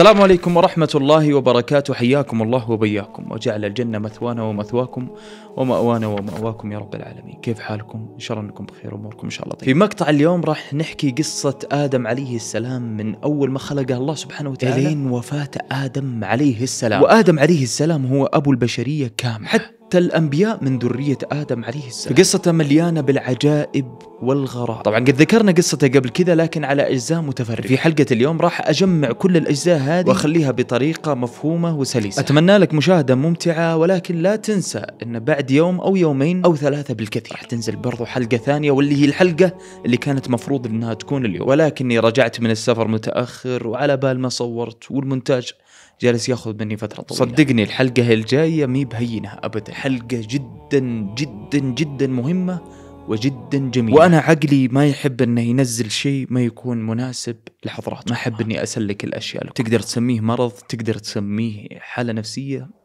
السلام عليكم ورحمة الله وبركاته حياكم الله وبياكم وجعل الجنة مثوانا ومثواكم ومأوانا ومأواكم يا رب العالمين كيف حالكم؟ إن شاء الله أنكم بخير أموركم إن شاء الله طيب. في مقطع اليوم راح نحكي قصة آدم عليه السلام من أول ما خلقه الله سبحانه وتعالى إلين وفاة آدم عليه السلام وآدم عليه السلام هو أبو البشرية كامل حتى الأنبياء من ذرية آدم عليه السلام فقصته مليانة بالعجائب والغرائب طبعا قد ذكرنا قصته قبل كذا لكن على أجزاء متفرقة في حلقة اليوم راح أجمع كل الأجزاء هذه وأخليها بطريقة مفهومة وسلسة أتمنى لك مشاهدة ممتعة ولكن لا تنسى أن بعد يوم أو يومين أو ثلاثة بالكثير راح تنزل برضو حلقة ثانية واللي هي الحلقة اللي كانت مفروض أنها تكون اليوم ولكني رجعت من السفر متأخر وعلى بال ما صورت والمونتاج جالس ياخذ مني فتره طويله صدقني الحلقه الجايه مي بهينه ابدا حلقه جدا جدا جدا مهمه وجدا جميل وانا عقلي ما يحب انه ينزل شيء ما يكون مناسب لحضراتكم ما احب اني اسلك الاشياء لكم. تقدر تسميه مرض تقدر تسميه حاله نفسيه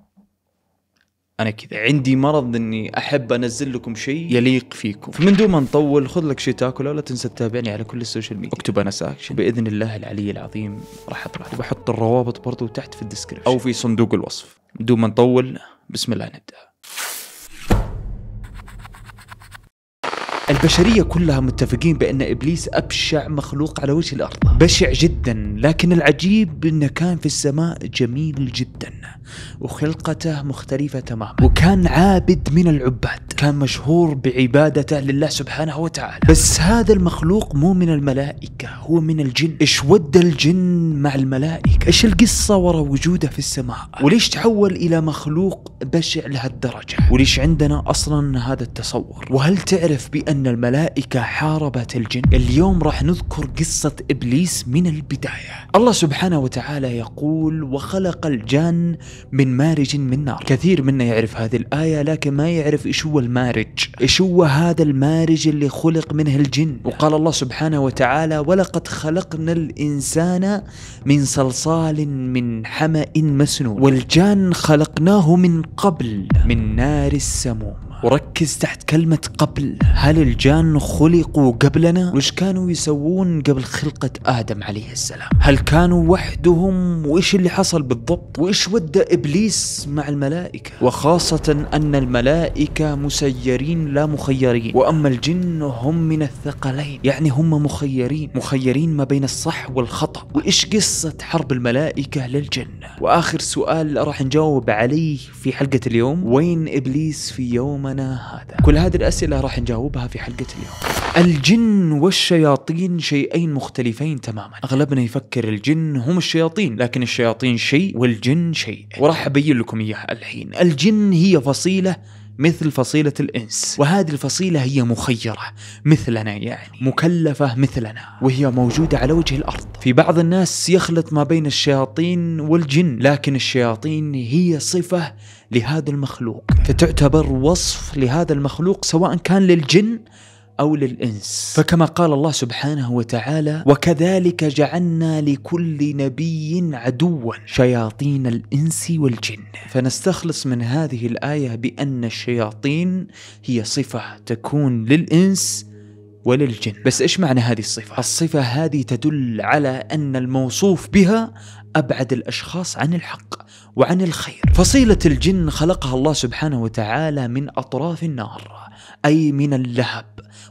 انا كذا عندي مرض اني احب انزل لكم شيء يليق فيكم فمن دون ما نطول خذ لك شيء تاكله ولا تنسى تتابعني على كل السوشيال ميديا اكتب انا اكشن باذن الله العلي العظيم راح اطلع وبحط الروابط برضو تحت في الديسكربشن او في صندوق الوصف من دون ما نطول بسم الله نبدأ البشرية كلها متفقين بأن إبليس أبشع مخلوق على وجه الأرض بشع جدا لكن العجيب أنه كان في السماء جميل جدا وخلقته مختلفة تماما وكان عابد من العباد كان مشهور بعبادته لله سبحانه وتعالى بس هذا المخلوق مو من الملائكة هو من الجن إيش ود الجن مع الملائكة إيش القصة وراء وجوده في السماء وليش تحول إلى مخلوق بشع لهالدرجة وليش عندنا أصلا هذا التصور وهل تعرف بأن الملائكة حاربت الجن اليوم راح نذكر قصة إبليس من البداية الله سبحانه وتعالى يقول وخلق الجان من مارج من نار كثير منا يعرف هذه الآية لكن ما يعرف إيش هو المارج إيش هو هذا المارج اللي خلق منه الجن وقال الله سبحانه وتعالى ولقد خلقنا الإنسان من صلصال من حمأ مسنون والجان خلقناه من قبل من نار السموم وركز تحت كلمة قبل هل الجان خلقوا قبلنا وش كانوا يسوون قبل خلقة آدم عليه السلام هل كانوا وحدهم وإيش اللي حصل بالضبط وإيش ودى إبليس مع الملائكة وخاصة أن الملائكة مسيرين لا مخيرين وأما الجن هم من الثقلين يعني هم مخيرين مخيرين ما بين الصح والخطأ وإيش قصة حرب الملائكة للجنة وآخر سؤال راح نجاوب عليه في حلقة اليوم وين إبليس في يوم انا هذا كل هذه الاسئله راح نجاوبها في حلقه اليوم الجن والشياطين شيئين مختلفين تماما اغلبنا يفكر الجن هم الشياطين لكن الشياطين شيء والجن شيء وراح ابين لكم اياها الحين الجن هي فصيله مثل فصيلة الإنس وهذه الفصيلة هي مخيرة مثلنا يعني مكلفة مثلنا وهي موجودة على وجه الأرض في بعض الناس يخلط ما بين الشياطين والجن لكن الشياطين هي صفة لهذا المخلوق فتعتبر وصف لهذا المخلوق سواء كان للجن أو للإنس فكما قال الله سبحانه وتعالى وكذلك جعلنا لكل نبي عدوا شياطين الإنس والجن فنستخلص من هذه الآية بأن الشياطين هي صفة تكون للإنس وللجن بس إيش معنى هذه الصفة؟ الصفة هذه تدل على أن الموصوف بها أبعد الأشخاص عن الحق وعن الخير فصيلة الجن خلقها الله سبحانه وتعالى من أطراف النار أي من اللهب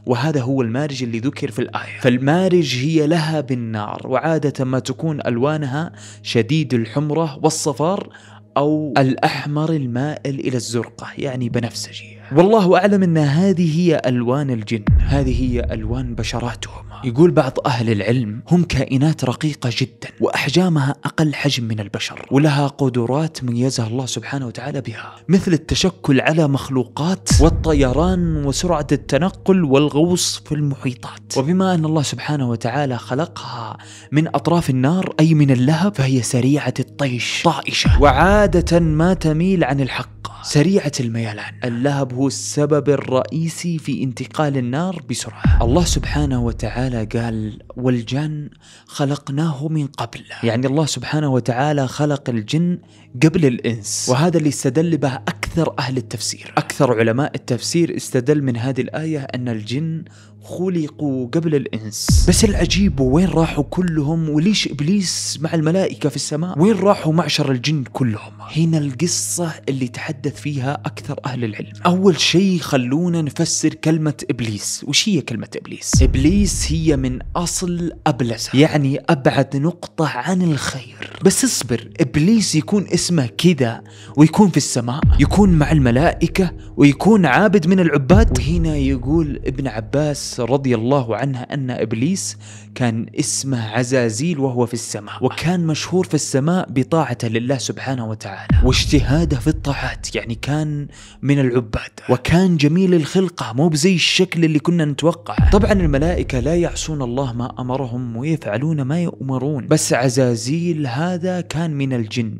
وهذا هو المارج اللي ذكر في الآية فالمارج هي لها بالنار وعادة ما تكون ألوانها شديد الحمرة والصفار أو الأحمر المائل إلى الزرقة يعني بنفسجي والله أعلم أن هذه هي ألوان الجن هذه هي ألوان بشراتهم يقول بعض أهل العلم هم كائنات رقيقة جدا وأحجامها أقل حجم من البشر ولها قدرات ميزها الله سبحانه وتعالى بها مثل التشكل على مخلوقات والطيران وسرعة التنقل والغوص في المحيطات وبما أن الله سبحانه وتعالى خلقها من أطراف النار أي من اللهب فهي سريعة الطيش طائشة وعادة ما تميل عن الحق سريعة الميلان اللهب هو السبب الرئيسي في انتقال النار بسرعة الله سبحانه وتعالى تعالى قال والجن خلقناه من قبل يعني الله سبحانه وتعالى خلق الجن قبل الإنس وهذا اللي استدل به أكثر أهل التفسير أكثر علماء التفسير استدل من هذه الآية أن الجن خلقوا قبل الإنس بس العجيب وين راحوا كلهم وليش إبليس مع الملائكة في السماء وين راحوا معشر الجن كلهم هنا القصة اللي تحدث فيها أكثر أهل العلم أول شيء خلونا نفسر كلمة إبليس وش هي كلمة إبليس إبليس هي من أصل أبلسة يعني أبعد نقطة عن الخير بس اصبر إبليس يكون اسمه كذا ويكون في السماء يكون مع الملائكة ويكون عابد من العباد وهنا يقول ابن عباس رضي الله عنها أن إبليس كان اسمه عزازيل وهو في السماء وكان مشهور في السماء بطاعته لله سبحانه وتعالى واجتهاده في الطاعات يعني كان من العباد وكان جميل الخلقة مو بزي الشكل اللي كنا نتوقعه طبعا الملائكة لا يعصون الله ما أمرهم ويفعلون ما يؤمرون بس عزازيل هذا كان من الجن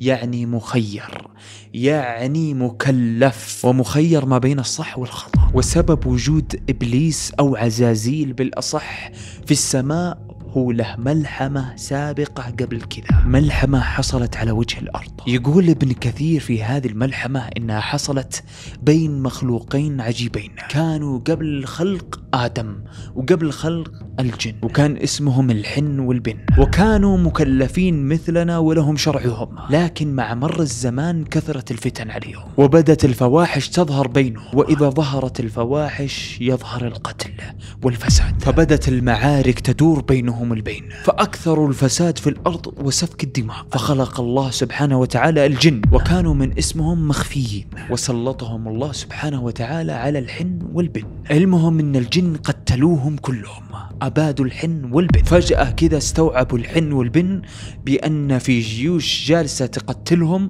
يعني مخير يعني مكلف ومخير ما بين الصح والخطأ وسبب وجود إبليس أو عزازيل بالأصح في السماء هو له ملحمة سابقة قبل كذا ملحمة حصلت على وجه الأرض يقول ابن كثير في هذه الملحمة إنها حصلت بين مخلوقين عجيبين كانوا قبل خلق آدم وقبل خلق الجن وكان اسمهم الحن والبن وكانوا مكلفين مثلنا ولهم شرعهم لكن مع مر الزمان كثرت الفتن عليهم وبدت الفواحش تظهر بينهم وإذا ظهرت الفواحش يظهر القتل والفساد فبدت المعارك تدور بينهم البين فأكثروا الفساد في الأرض وسفك الدماء فخلق الله سبحانه وتعالى الجن وكانوا من اسمهم مخفيين وسلطهم الله سبحانه وتعالى على الحن والبن علمهم أن الجن قتلوهم كلهم عباد الحن والبن فجأة كذا استوعبوا الحن والبن بأن في جيوش جالسة تقتلهم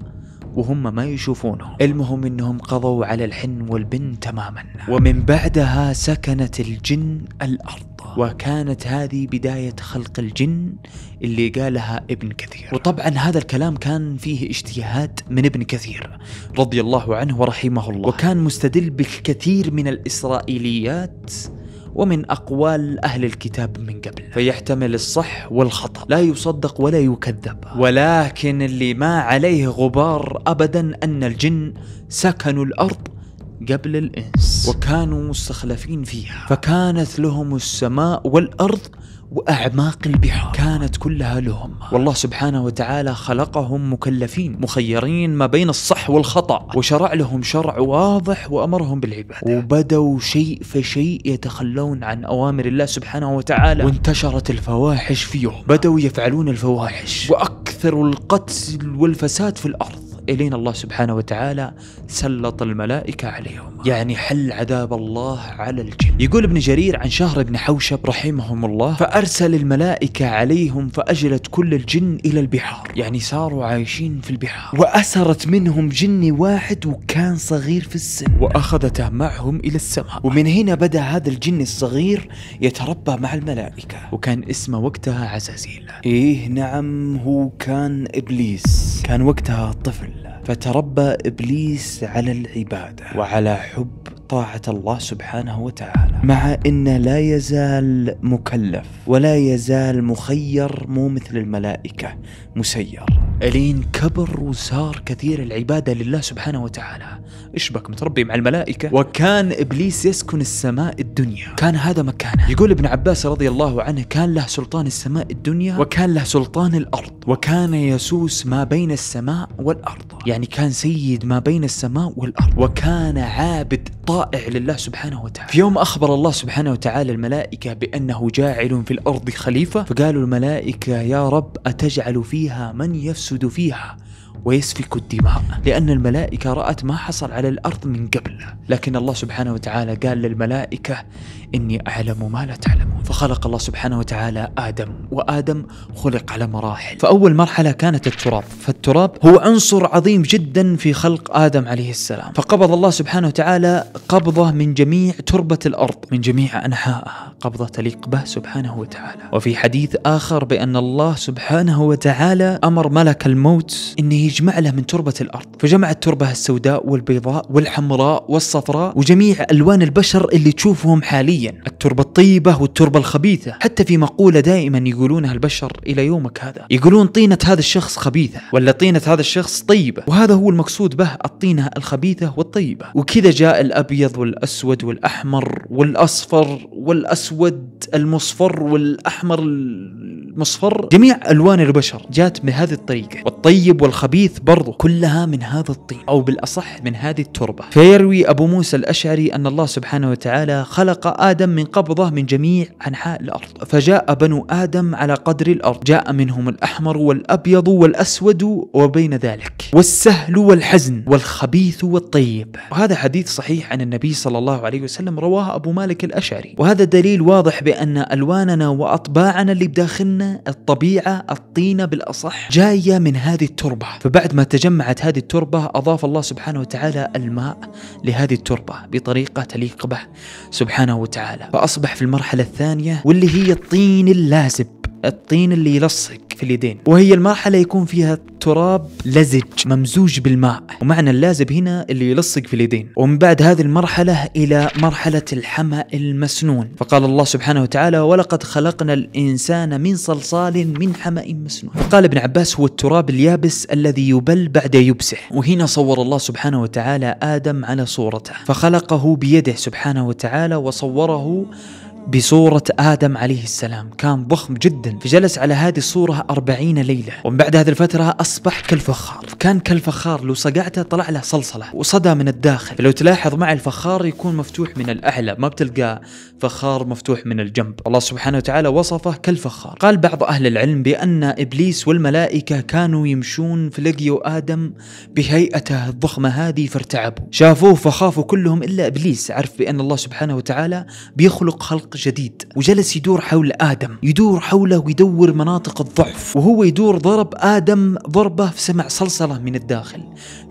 وهم ما يشوفونهم المهم انهم قضوا على الحن والبن تماما ومن بعدها سكنت الجن الارض وكانت هذه بداية خلق الجن اللي قالها ابن كثير وطبعا هذا الكلام كان فيه اجتهاد من ابن كثير رضي الله عنه ورحمه الله وكان مستدل بالكثير من الإسرائيليات ومن أقوال أهل الكتاب من قبل فيحتمل الصح والخطأ لا يصدق ولا يكذب ولكن اللي ما عليه غبار أبدا أن الجن سكنوا الأرض قبل الإنس وكانوا مستخلفين فيها فكانت لهم السماء والأرض وأعماق البحار كانت كلها لهم والله سبحانه وتعالى خلقهم مكلفين مخيرين ما بين الصح والخطأ وشرع لهم شرع واضح وأمرهم بالعبادة وبدوا شيء فشيء يتخلون عن أوامر الله سبحانه وتعالى وانتشرت الفواحش فيهم بدوا يفعلون الفواحش وأكثر القتل والفساد في الأرض إلين الله سبحانه وتعالى سلط الملائكة عليهم يعني حل عذاب الله على الجن يقول ابن جرير عن شهر بن حوشب رحمهم الله فأرسل الملائكة عليهم فأجلت كل الجن إلى البحار يعني صاروا عايشين في البحار وأسرت منهم جني واحد وكان صغير في السن وأخذته معهم إلى السماء ومن هنا بدأ هذا الجن الصغير يتربى مع الملائكة وكان اسمه وقتها عزازيل إيه نعم هو كان إبليس كان وقتها طفل فتربى ابليس على العباده وعلى حب طاعه الله سبحانه وتعالى مع انه لا يزال مكلف ولا يزال مخير مو مثل الملائكه مسير الين كبر وصار كثير العباده لله سبحانه وتعالى اشبك متربي مع الملائكه وكان ابليس يسكن السماء الدنيا كان هذا مكانه يقول ابن عباس رضي الله عنه كان له سلطان السماء الدنيا وكان له سلطان الارض وكان يسوس ما بين السماء والارض يعني كان سيد ما بين السماء والارض وكان عابد طائع لله سبحانه وتعالى في يوم اخبر أخبر الله سبحانه وتعالى الملائكة بأنه جاعل في الأرض خليفة فقالوا الملائكة يا رب أتجعل فيها من يفسد فيها ويسفك الدماء لأن الملائكة رأت ما حصل على الأرض من قبل لكن الله سبحانه وتعالى قال للملائكة إني أعلم ما لا تعلمون فخلق الله سبحانه وتعالى آدم وآدم خلق على مراحل فأول مرحلة كانت التراب فالتراب هو عنصر عظيم جدا في خلق آدم عليه السلام فقبض الله سبحانه وتعالى قبضة من جميع تربة الأرض من جميع أنحائها قبضة تليق به سبحانه وتعالى وفي حديث آخر بأن الله سبحانه وتعالى أمر ملك الموت أنه يجمع له من تربة الأرض فجمع التربة السوداء والبيضاء والحمراء والصفراء وجميع ألوان البشر اللي تشوفهم حاليا نسبيا التربة الطيبة والتربة الخبيثة حتى في مقولة دائما يقولونها البشر إلى يومك هذا يقولون طينة هذا الشخص خبيثة ولا طينة هذا الشخص طيبة وهذا هو المقصود به الطينة الخبيثة والطيبة وكذا جاء الأبيض والأسود والأحمر والأصفر والأسود المصفر والأحمر المصفر جميع الوان البشر جات بهذه الطريقه والطيب والخبيث برضو كلها من هذا الطين او بالاصح من هذه التربه فيروي ابو موسى الاشعري ان الله سبحانه وتعالى خلق ادم من قبضه من جميع انحاء الارض فجاء بنو ادم على قدر الارض جاء منهم الاحمر والابيض والاسود وبين ذلك والسهل والحزن والخبيث والطيب وهذا حديث صحيح عن النبي صلى الله عليه وسلم رواه ابو مالك الاشعري وهذا دليل واضح بان الواننا واطباعنا اللي بداخل الخنة الطبيعة الطينة بالأصح جاية من هذه التربة فبعد ما تجمعت هذه التربة أضاف الله سبحانه وتعالى الماء لهذه التربة بطريقة تليق به سبحانه وتعالى فأصبح في المرحلة الثانية واللي هي الطين اللازب الطين اللي يلصق في اليدين وهي المرحلة يكون فيها تراب لزج ممزوج بالماء ومعنى اللازب هنا اللي يلصق في اليدين ومن بعد هذه المرحلة إلى مرحلة الحمأ المسنون فقال الله سبحانه وتعالى ولقد خلقنا الإنسان من صلصال من حمأ مسنون قال ابن عباس هو التراب اليابس الذي يبل بعد يبسح وهنا صور الله سبحانه وتعالى آدم على صورته فخلقه بيده سبحانه وتعالى وصوره بصورة آدم عليه السلام كان ضخم جدا فجلس على هذه الصورة أربعين ليلة ومن بعد هذه الفترة أصبح كالفخار كان كالفخار لو صقعته طلع له صلصلة وصدى من الداخل فلو تلاحظ مع الفخار يكون مفتوح من الأعلى ما بتلقى فخار مفتوح من الجنب الله سبحانه وتعالى وصفه كالفخار قال بعض أهل العلم بأن إبليس والملائكة كانوا يمشون في لقيوا آدم بهيئته الضخمة هذه فارتعبوا شافوه فخافوا كلهم إلا إبليس عرف بأن الله سبحانه وتعالى بيخلق خلق جديد وجلس يدور حول آدم يدور حوله ويدور مناطق الضعف وهو يدور ضرب آدم ضربة في سمع صلصلة من الداخل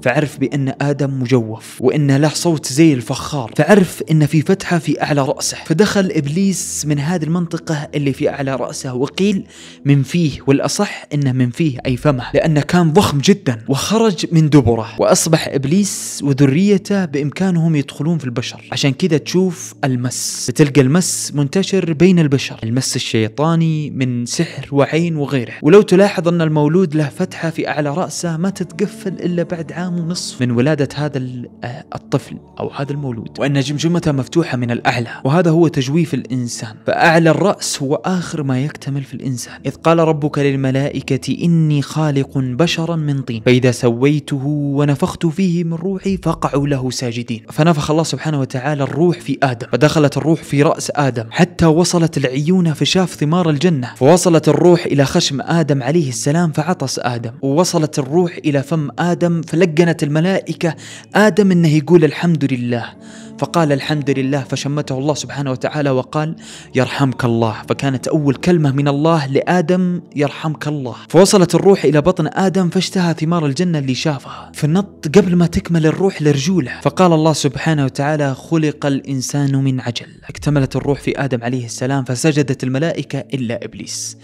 فعرف بأن آدم مجوف وأن له صوت زي الفخار فعرف أن في فتحة في أعلى رأسه فدخل إبليس من هذه المنطقة اللي في أعلى رأسه وقيل من فيه والأصح أنه من فيه أي فمه لأنه كان ضخم جدا وخرج من دبره وأصبح إبليس وذريته بإمكانهم يدخلون في البشر عشان كذا تشوف المس تلقى المس منتشر بين البشر المس الشيطاني من سحر وعين وغيره ولو تلاحظ أن المولود له فتحة في أعلى رأسه ما تتقفل إلا بعد عام ونصف من ولادة هذا آه، الطفل أو هذا المولود وأن جمجمته مفتوحة من الأعلى وهذا هو تجويف الإنسان فأعلى الرأس هو آخر ما يكتمل في الإنسان إذ قال ربك للملائكة إني خالق بشرا من طين فإذا سويته ونفخت فيه من روحي فقعوا له ساجدين فنفخ الله سبحانه وتعالى الروح في آدم فدخلت الروح في رأس آدم حتى وصلت العيون فشاف ثمار الجنة فوصلت الروح إلى خشم آدم عليه السلام فعطس آدم ووصلت الروح إلى فم آدم فلقنت الملائكة آدم أنه يقول الحمد لله فقال الحمد لله فشمته الله سبحانه وتعالى وقال يرحمك الله فكانت أول كلمة من الله لآدم يرحمك الله فوصلت الروح إلى بطن آدم فاشتهى ثمار الجنة اللي شافها فنط قبل ما تكمل الروح لرجوله فقال الله سبحانه وتعالى خلق الإنسان من عجل اكتملت الروح في آدم عليه السلام فسجدت الملائكة إلا إبليس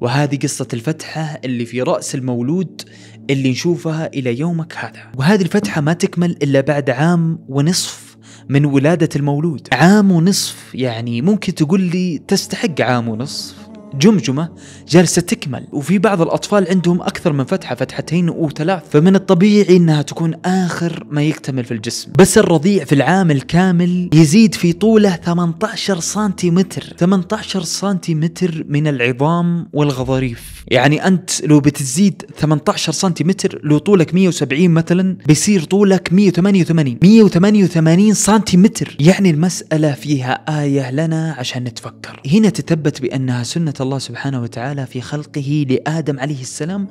وهذه قصة الفتحة اللي في رأس المولود اللي نشوفها إلى يومك هذا وهذه الفتحة ما تكمل إلا بعد عام ونصف من ولادة المولود عام ونصف يعني ممكن تقول لي تستحق عام ونصف جمجمة جالسة تكمل وفي بعض الأطفال عندهم أكثر من فتحة فتحتين وثلاث فمن الطبيعي أنها تكون آخر ما يكتمل في الجسم بس الرضيع في العام الكامل يزيد في طوله 18 سنتيمتر 18 سنتيمتر من العظام والغضاريف يعني أنت لو بتزيد 18 سنتيمتر لو طولك 170 مثلا بيصير طولك 188 188 سنتيمتر يعني المسألة فيها آية لنا عشان نتفكر هنا تثبت بأنها سنة الله سبحانه وتعالى في خلقه لادم عليه السلام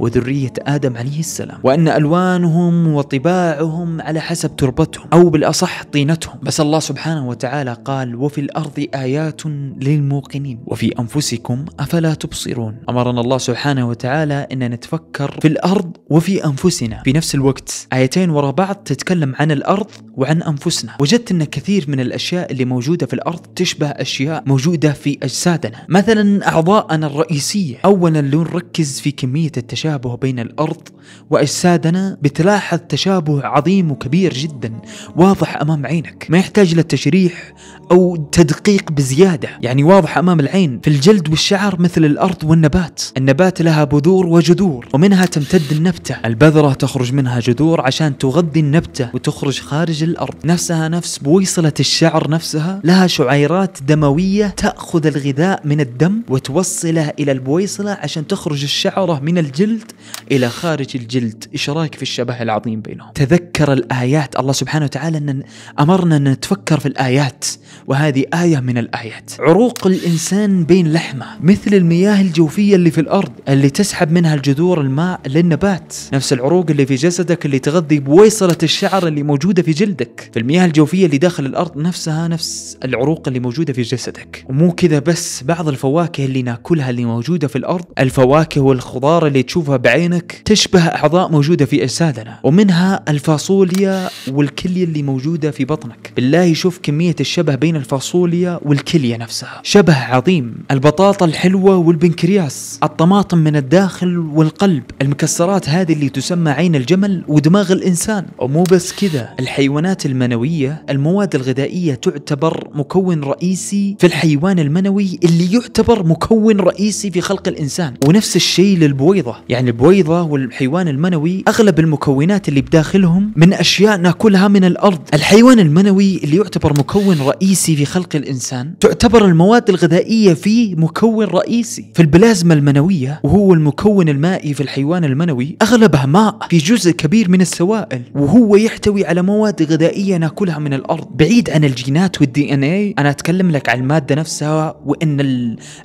وذرية آدم عليه السلام وأن ألوانهم وطباعهم على حسب تربتهم أو بالأصح طينتهم بس الله سبحانه وتعالى قال وفي الأرض آيات للموقنين وفي أنفسكم أفلا تبصرون أمرنا الله سبحانه وتعالى أن نتفكر في الأرض وفي أنفسنا في نفس الوقت آيتين وراء بعض تتكلم عن الأرض وعن أنفسنا وجدت أن كثير من الأشياء اللي موجودة في الأرض تشبه أشياء موجودة في أجسادنا مثلا أعضاءنا الرئيسية أولا لنركز في كمية التشابه التشابه بين الأرض وأجسادنا بتلاحظ تشابه عظيم وكبير جدا واضح أمام عينك ما يحتاج للتشريح أو تدقيق بزيادة يعني واضح أمام العين في الجلد والشعر مثل الأرض والنبات النبات لها بذور وجذور ومنها تمتد النبتة البذرة تخرج منها جذور عشان تغذي النبتة وتخرج خارج الأرض نفسها نفس بويصلة الشعر نفسها لها شعيرات دموية تأخذ الغذاء من الدم وتوصله إلى البويصلة عشان تخرج الشعرة من الجلد الجلد إلى خارج الجلد إشراك في الشبه العظيم بينهم تذكر الآيات الله سبحانه وتعالى أن أمرنا أن نتفكر في الآيات وهذه آية من الآيات عروق الإنسان بين لحمه مثل المياه الجوفية اللي في الأرض اللي تسحب منها الجذور الماء للنبات نفس العروق اللي في جسدك اللي تغذي بويصلة الشعر اللي موجودة في جلدك فالمياه الجوفية اللي داخل الأرض نفسها نفس العروق اللي موجودة في جسدك ومو كذا بس بعض الفواكه اللي ناكلها اللي موجودة في الأرض الفواكه والخضار اللي تشوف تشوفها بعينك تشبه أعضاء موجودة في أجسادنا ومنها الفاصوليا والكلية اللي موجودة في بطنك بالله شوف كمية الشبه بين الفاصوليا والكلية نفسها شبه عظيم البطاطا الحلوة والبنكرياس الطماطم من الداخل والقلب المكسرات هذه اللي تسمى عين الجمل ودماغ الإنسان ومو بس كذا الحيوانات المنوية المواد الغذائية تعتبر مكون رئيسي في الحيوان المنوي اللي يعتبر مكون رئيسي في خلق الإنسان ونفس الشيء للبويضة يعني يعني البويضة والحيوان المنوي أغلب المكونات اللي بداخلهم من أشياء ناكلها من الأرض الحيوان المنوي اللي يعتبر مكون رئيسي في خلق الإنسان تعتبر المواد الغذائية فيه مكون رئيسي في البلازما المنوية وهو المكون المائي في الحيوان المنوي أغلبها ماء في جزء كبير من السوائل وهو يحتوي على مواد غذائية ناكلها من الأرض بعيد عن الجينات والدي ان اي أنا أتكلم لك عن المادة نفسها وأن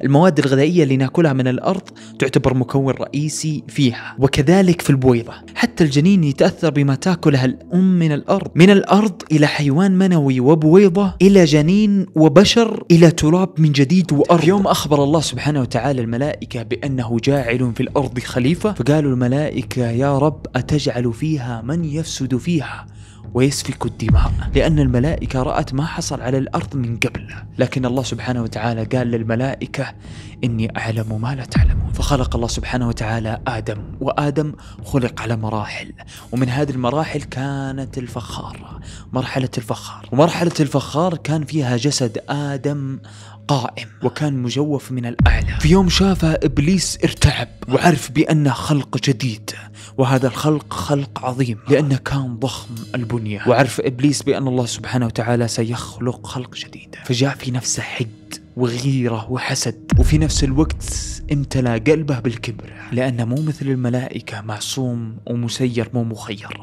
المواد الغذائية اللي ناكلها من الأرض تعتبر مكون رئيسي فيها وكذلك في البويضة حتى الجنين يتأثر بما تاكلها الأم من الأرض من الأرض إلى حيوان منوي وبويضة إلى جنين وبشر إلى تراب من جديد وأرض يوم أخبر الله سبحانه وتعالى الملائكة بأنه جاعل في الأرض خليفة فقالوا الملائكة يا رب أتجعل فيها من يفسد فيها ويسفك الدماء لأن الملائكة رأت ما حصل على الأرض من قبل لكن الله سبحانه وتعالى قال للملائكة إني أعلم ما لا تعلم فخلق الله سبحانه وتعالى آدم وآدم خلق على مراحل ومن هذه المراحل كانت الفخارة مرحلة الفخار ومرحلة الفخار كان فيها جسد آدم قائم وكان مجوف من الأعلى في يوم شاف إبليس ارتعب وعرف بأنه خلق جديد وهذا الخلق خلق عظيم لأنه كان ضخم البنية وعرف إبليس بأن الله سبحانه وتعالى سيخلق خلق جديد فجاء في نفسه حد وغيرة وحسد وفي نفس الوقت امتلأ قلبه بالكبر لأنه مو مثل الملائكة معصوم ومسير مو مخير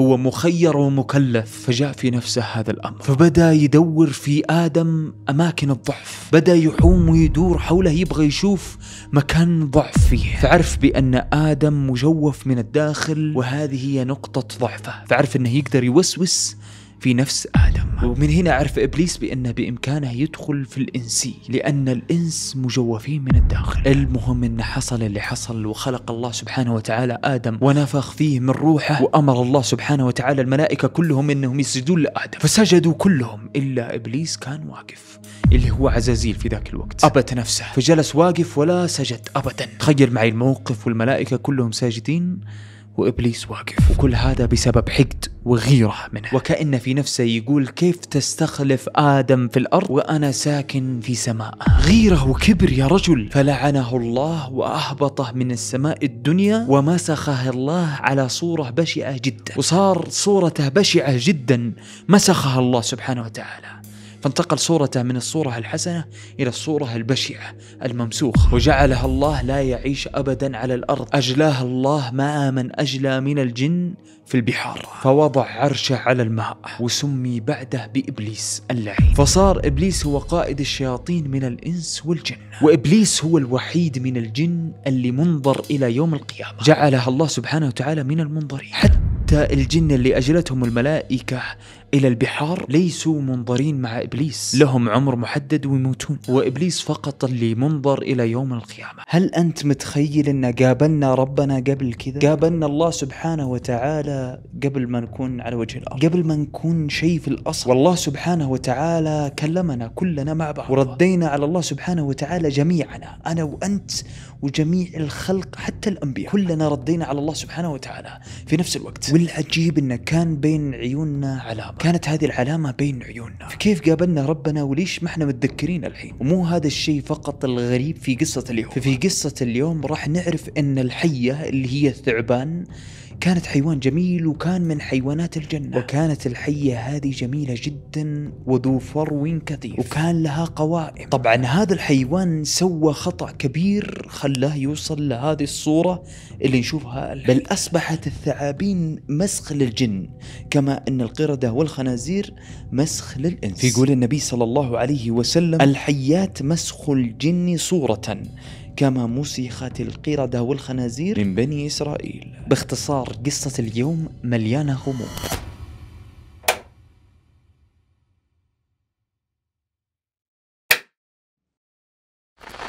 هو مخير ومكلف فجاء في نفسه هذا الأمر فبدأ يدور في آدم أماكن الضعف بدأ يحوم ويدور حوله يبغى يشوف مكان ضعف فيه فعرف بأن آدم مجوف من الداخل وهذه هي نقطة ضعفه فعرف أنه يقدر يوسوس في نفس آدم ومن هنا عرف إبليس بأن بإمكانه يدخل في الإنسي لأن الإنس مجوفين من الداخل المهم أن حصل اللي حصل وخلق الله سبحانه وتعالى آدم ونفخ فيه من روحه وأمر الله سبحانه وتعالى الملائكة كلهم أنهم يسجدون لآدم فسجدوا كلهم إلا إبليس كان واقف اللي هو عزازيل في ذاك الوقت أبت نفسه فجلس واقف ولا سجد أبدا تخيل معي الموقف والملائكة كلهم ساجدين وابليس واقف وكل هذا بسبب حقد وغيره منه وكأن في نفسه يقول كيف تستخلف آدم في الأرض وأنا ساكن في سماء غيره وكبر يا رجل فلعنه الله وأهبطه من السماء الدنيا ومسخه الله على صورة بشعة جدا وصار صورته بشعة جدا مسخها الله سبحانه وتعالى فانتقل صورته من الصورة الحسنة إلى الصورة البشعة الممسوخة وجعلها الله لا يعيش أبدا على الأرض أجلاه الله مع من أجلى من الجن في البحار فوضع عرشه على الماء وسمي بعده بإبليس اللعين فصار إبليس هو قائد الشياطين من الإنس والجن وإبليس هو الوحيد من الجن اللي منظر إلى يوم القيامة جعلها الله سبحانه وتعالى من المنظرين حتى الجن اللي أجلتهم الملائكة إلى البحار ليسوا منظرين مع إبليس لهم عمر محدد ويموتون وإبليس فقط اللي منظر إلى يوم القيامة هل أنت متخيل أن قابلنا ربنا قبل كذا قابلنا الله سبحانه وتعالى قبل ما نكون على وجه الأرض قبل ما نكون شيء في الأصل والله سبحانه وتعالى كلمنا كلنا مع بعض وردينا على الله سبحانه وتعالى جميعنا أنا وأنت وجميع الخلق حتى الأنبياء كلنا ردينا على الله سبحانه وتعالى في نفس الوقت والعجيب أنه كان بين عيوننا علامة كانت هذه العلامة بين عيوننا فكيف قابلنا ربنا وليش ما احنا متذكرين الحين ومو هذا الشيء فقط الغريب في قصة اليوم ففي قصة اليوم راح نعرف أن الحية اللي هي الثعبان كانت حيوان جميل وكان من حيوانات الجنة وكانت الحية هذه جميلة جدا وذو فرو كثيف وكان لها قوائم طبعا هذا الحيوان سوى خطأ كبير خلاه يوصل لهذه الصورة اللي نشوفها الحين. بل أصبحت الثعابين مسخ للجن كما أن القردة والخنازير مسخ للإنس يقول النبي صلى الله عليه وسلم الحيات مسخ الجن صورة كما مسيخت القردة والخنازير من بني إسرائيل باختصار قصة اليوم مليانة غموض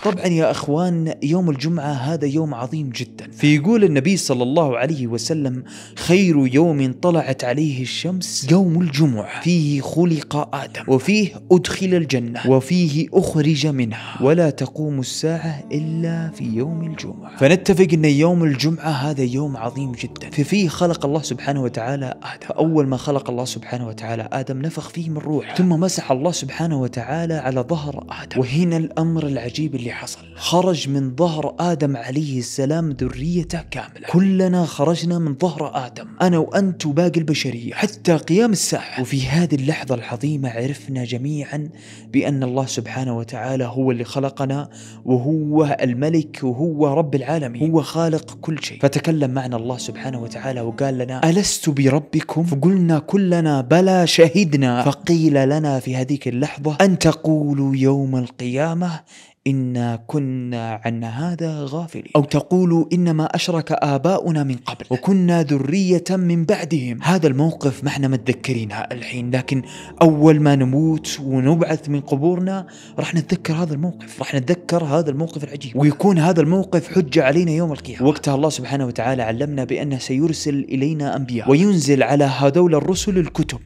طبعا يا اخوان يوم الجمعه هذا يوم عظيم جدا فيقول النبي صلى الله عليه وسلم خير يوم طلعت عليه الشمس يوم الجمعه فيه خلق ادم وفيه ادخل الجنه وفيه اخرج منها ولا تقوم الساعه الا في يوم الجمعه فنتفق ان يوم الجمعه هذا يوم عظيم جدا ففيه خلق الله سبحانه وتعالى ادم فاول ما خلق الله سبحانه وتعالى ادم نفخ فيه من روحه ثم مسح الله سبحانه وتعالى على ظهر ادم وهنا الامر العجيب اللي حصل خرج من ظهر آدم عليه السلام ذريته كاملة كلنا خرجنا من ظهر آدم أنا وأنت وباقي البشرية حتى قيام الساعة وفي هذه اللحظة العظيمة عرفنا جميعا بأن الله سبحانه وتعالى هو اللي خلقنا وهو الملك وهو رب العالمين هو خالق كل شيء فتكلم معنا الله سبحانه وتعالى وقال لنا ألست بربكم فقلنا كلنا بلى شهدنا فقيل لنا في هذيك اللحظة أن تقولوا يوم القيامة إنا كنا عن هذا غافلين أو تقول إنما أشرك آباؤنا من قبل وكنا ذرية من بعدهم هذا الموقف ما احنا متذكرينها الحين لكن أول ما نموت ونبعث من قبورنا راح نتذكر هذا الموقف راح نتذكر هذا الموقف العجيب ويكون هذا الموقف حجة علينا يوم القيامة وقتها الله سبحانه وتعالى علمنا بأنه سيرسل إلينا أنبياء وينزل على هذول الرسل الكتب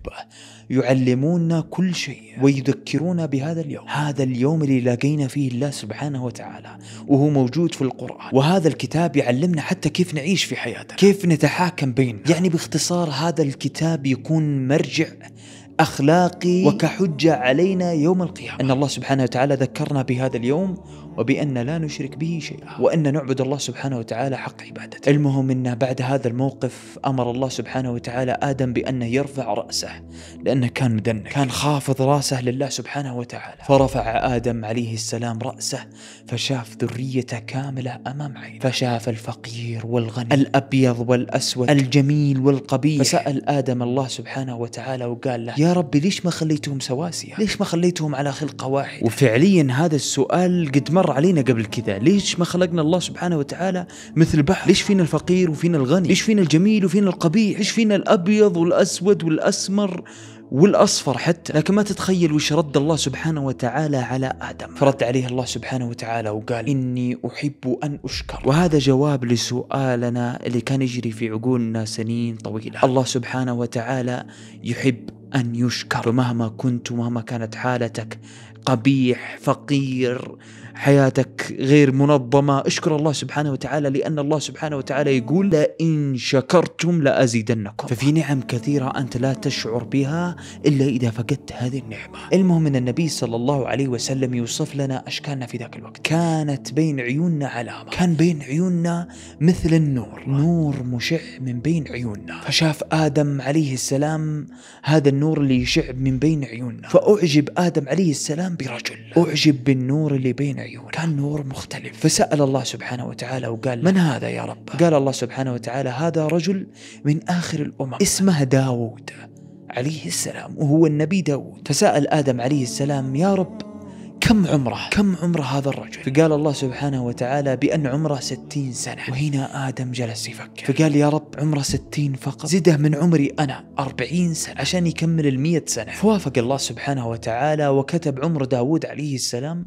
يعلمونا كل شيء ويذكرونا بهذا اليوم هذا اليوم اللي لاقينا فيه الله سبحانه وتعالى وهو موجود في القرآن وهذا الكتاب يعلمنا حتى كيف نعيش في حياتنا كيف نتحاكم بيننا يعني باختصار هذا الكتاب يكون مرجع أخلاقي وكحجة علينا يوم القيامة أن الله سبحانه وتعالى ذكرنا بهذا اليوم وبأن لا نشرك به شيئا آه. وأن نعبد الله سبحانه وتعالى حق عبادته المهم أن بعد هذا الموقف أمر الله سبحانه وتعالى آدم بأنه يرفع رأسه لأنه كان مدنك كان خافض رأسه لله سبحانه وتعالى فرفع آدم عليه السلام رأسه فشاف ذريته كاملة أمام عينه فشاف الفقير والغني الأبيض والأسود الجميل والقبيح فسأل آدم الله سبحانه وتعالى وقال له يا ربي ليش ما خليتهم سواسية ليش ما خليتهم على خلقة واحدة وفعليا هذا السؤال قد مر مر علينا قبل كذا ليش ما خلقنا الله سبحانه وتعالى مثل البحر ليش فينا الفقير وفينا الغني ليش فينا الجميل وفينا القبيح ليش فينا الأبيض والأسود والأسمر والأصفر حتى لكن ما تتخيل وش رد الله سبحانه وتعالى على آدم فرد عليه الله سبحانه وتعالى وقال إني أحب أن أشكر وهذا جواب لسؤالنا اللي كان يجري في عقولنا سنين طويلة الله سبحانه وتعالى يحب أن يشكر مهما كنت ومهما كانت حالتك قبيح فقير حياتك غير منظمة اشكر الله سبحانه وتعالى لأن الله سبحانه وتعالى يقول لئن شكرتم لأزيدنكم ففي نعم كثيرة أنت لا تشعر بها إلا إذا فقدت هذه النعمة المهم أن النبي صلى الله عليه وسلم يوصف لنا أشكالنا في ذاك الوقت كانت بين عيوننا علامة كان بين عيوننا مثل النور نور مشع من بين عيوننا فشاف آدم عليه السلام هذا النور اللي يشع من بين عيوننا فأعجب آدم عليه السلام برجل أعجب بالنور اللي بين عيونه كان نور مختلف فسأل الله سبحانه وتعالى وقال من هذا يا رب قال الله سبحانه وتعالى هذا رجل من آخر الأمم اسمه داود عليه السلام وهو النبي داود فسأل آدم عليه السلام يا رب كم عمره كم عمر هذا الرجل فقال الله سبحانه وتعالى بأن عمره ستين سنة وهنا آدم جلس يفكر فقال يا رب عمره ستين فقط زده من عمري أنا أربعين سنة عشان يكمل المية سنة فوافق الله سبحانه وتعالى وكتب عمر داود عليه السلام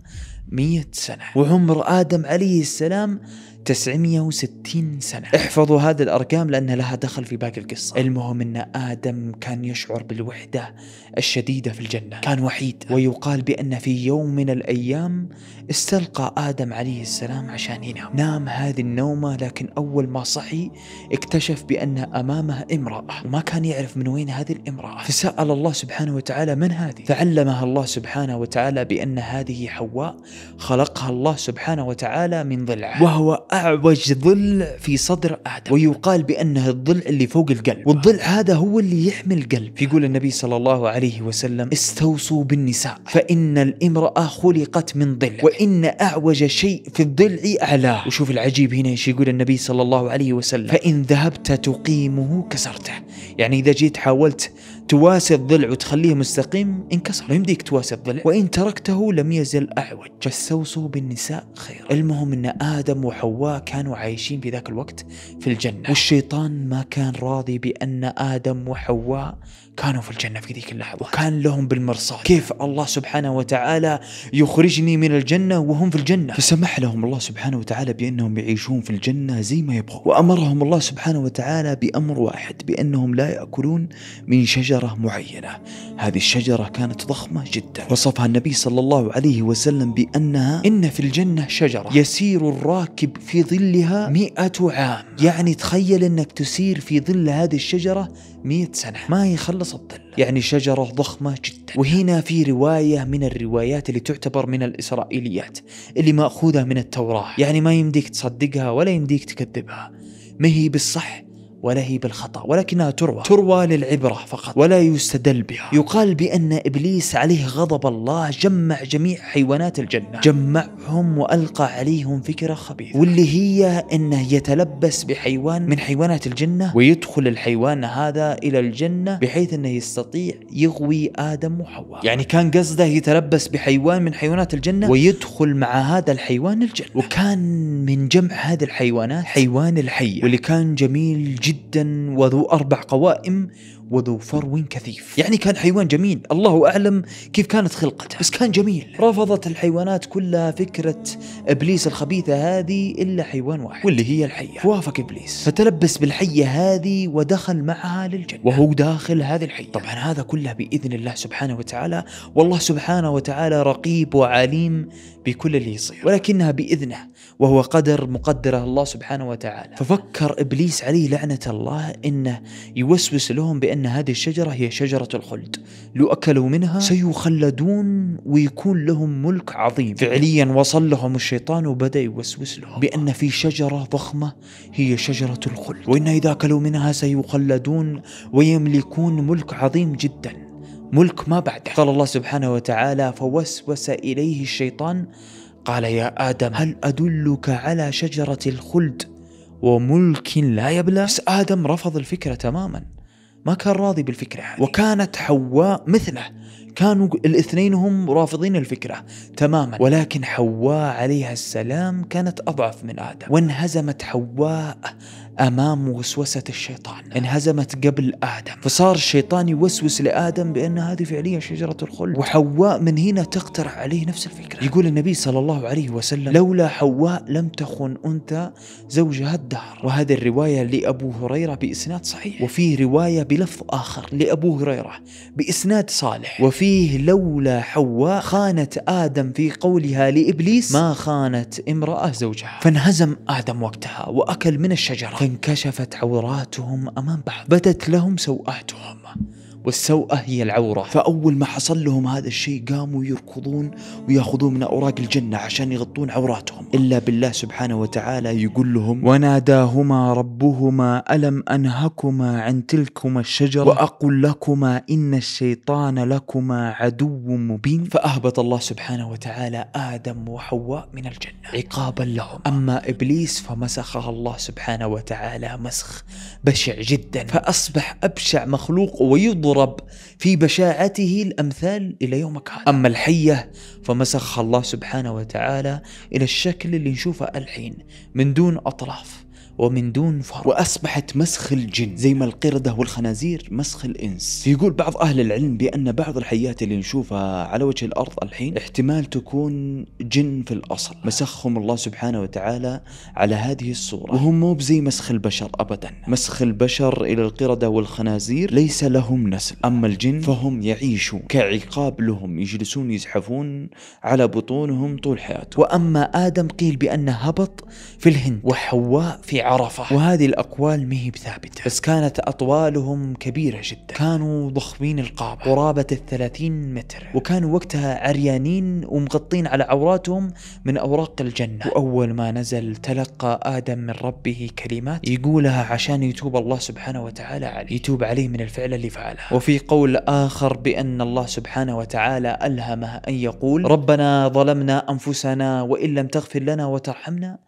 مية سنة وعمر آدم عليه السلام 960 سنة احفظوا هذه الأرقام لأنها لها دخل في باقي القصة المهم أن آدم كان يشعر بالوحدة الشديدة في الجنة كان وحيد ويقال بأن في يوم من الأيام استلقى آدم عليه السلام عشان ينام نام هذه النومة لكن أول ما صحي اكتشف بأن أمامه امرأة وما كان يعرف من وين هذه الامرأة فسأل الله سبحانه وتعالى من هذه فعلمها الله سبحانه وتعالى بأن هذه حواء خلقها الله سبحانه وتعالى من ضلع وهو أعوج ضلع في صدر آدم ويقال بأنه الضلع اللي فوق القلب والضلع هذا هو اللي يحمي القلب يقول النبي صلى الله عليه وسلم استوصوا بالنساء فإن الامرأة خلقت من ضلع فإن أعوج شيء في الضلع أعلاه وشوف العجيب هنا ايش يقول النبي صلى الله عليه وسلم فإن ذهبت تقيمه كسرته يعني إذا جيت حاولت تواسي الضلع وتخليه مستقيم انكسر ما يمديك تواسي الضلع وإن تركته لم يزل أعوج فاستوصوا بالنساء خير المهم أن آدم وحواء كانوا عايشين في ذاك الوقت في الجنة والشيطان ما كان راضي بأن آدم وحواء كانوا في الجنة في ذيك اللحظة وكان لهم بالمرصاد كيف الله سبحانه وتعالى يخرجني من الجنة وهم في الجنة فسمح لهم الله سبحانه وتعالى بأنهم يعيشون في الجنة زي ما يبغوا وأمرهم الله سبحانه وتعالى بأمر واحد بأنهم لا يأكلون من شجرة معينة هذه الشجرة كانت ضخمة جدا وصفها النبي صلى الله عليه وسلم بأنها إن في الجنة شجرة يسير الراكب في ظلها مئة عام يعني تخيل أنك تسير في ظل هذه الشجرة مئة سنة ما يخلص الظل يعني شجرة ضخمة جدا وهنا في رواية من الروايات اللي تعتبر من الإسرائيليات اللي مأخوذة من التوراة يعني ما يمديك تصدقها ولا يمديك تكذبها ما هي بالصح ولا هي بالخطأ ولكنها تروى تروى للعبرة فقط ولا يستدل بها يقال بأن إبليس عليه غضب الله جمع جميع حيوانات الجنة جمعهم وألقى عليهم فكرة خبيثة واللي هي أنه يتلبس بحيوان من حيوانات الجنة ويدخل الحيوان هذا إلى الجنة بحيث أنه يستطيع يغوي آدم وحواء يعني كان قصده يتلبس بحيوان من حيوانات الجنة ويدخل مع هذا الحيوان الجنة وكان من جمع هذه الحيوانات حيوان الحية واللي كان جميل جدا جدا وذو أربع قوائم وذو فرو كثيف يعني كان حيوان جميل الله أعلم كيف كانت خلقته بس كان جميل رفضت الحيوانات كلها فكرة إبليس الخبيثة هذه إلا حيوان واحد واللي هي الحية وافق إبليس فتلبس بالحية هذه ودخل معها للجنة وهو داخل هذه الحية طبعا هذا كله بإذن الله سبحانه وتعالى والله سبحانه وتعالى رقيب وعليم بكل اللي يصير ولكنها بإذنه وهو قدر مقدره الله سبحانه وتعالى ففكر إبليس عليه لعنة الله إنه يوسوس لهم بأن هذه الشجرة هي شجرة الخلد لو أكلوا منها سيخلدون ويكون لهم ملك عظيم فعليا وصل لهم الشيطان وبدأ يوسوس لهم بأن في شجرة ضخمة هي شجرة الخلد وإن إذا أكلوا منها سيخلدون ويملكون ملك عظيم جدا ملك ما بعده قال الله سبحانه وتعالى فوسوس إليه الشيطان قال يا آدم هل أدلك على شجرة الخلد وملك لا يبلى بس آدم رفض الفكرة تماما ما كان راضي بالفكرة هذه وكانت حواء مثله كانوا الاثنين هم رافضين الفكرة تماما ولكن حواء عليها السلام كانت أضعف من آدم وانهزمت حواء أمام وسوسة الشيطان انهزمت قبل آدم فصار الشيطان يوسوس لآدم بأن هذه فعليا شجرة الخلد وحواء من هنا تقترح عليه نفس الفكرة يقول النبي صلى الله عليه وسلم لولا حواء لم تخن أنثى زوجها الدهر وهذه الرواية لأبو هريرة بإسناد صحيح وفي رواية بلفظ آخر لأبو هريرة بإسناد صالح وفي فيه لولا حواء خانت آدم في قولها لإبليس ما خانت امرأة زوجها فانهزم آدم وقتها وأكل من الشجرة فانكشفت عوراتهم أمام بعض بدت لهم سوآتهم والسوءة هي العورة فأول ما حصل لهم هذا الشيء قاموا يركضون ويأخذون من أوراق الجنة عشان يغطون عوراتهم إلا بالله سبحانه وتعالى يقول لهم وناداهما ربهما ألم أنهكما عن تلكما الشجرة وأقل لكما إن الشيطان لكما عدو مبين فأهبط الله سبحانه وتعالى آدم وحواء من الجنة عقابا لهم أما إبليس فمسخها الله سبحانه وتعالى مسخ بشع جدا فأصبح أبشع مخلوق ويضرب يضرب في بشاعته الأمثال إلى يومك هذا أما الحية فمسخها الله سبحانه وتعالى إلى الشكل اللي نشوفه الحين من دون أطراف ومن دون فرق وأصبحت مسخ الجن زي ما القردة والخنازير مسخ الإنس يقول بعض أهل العلم بأن بعض الحيات اللي نشوفها على وجه الأرض الحين احتمال تكون جن في الأصل مسخهم الله سبحانه وتعالى على هذه الصورة وهم مو بزي مسخ البشر أبدا مسخ البشر إلى القردة والخنازير ليس لهم نسل أما الجن فهم يعيشون كعقاب لهم يجلسون يزحفون على بطونهم طول حياتهم وأما آدم قيل بأنه هبط في الهند وحواء في عرفه وهذه الأقوال ما هي بثابتة بس كانت أطوالهم كبيرة جدا كانوا ضخمين القامة قرابة الثلاثين متر وكانوا وقتها عريانين ومغطين على عوراتهم من أوراق الجنة وأول ما نزل تلقى آدم من ربه كلمات يقولها عشان يتوب الله سبحانه وتعالى عليه يتوب عليه من الفعل اللي فعله وفي قول آخر بأن الله سبحانه وتعالى ألهمه أن يقول ربنا ظلمنا أنفسنا وإن لم تغفر لنا وترحمنا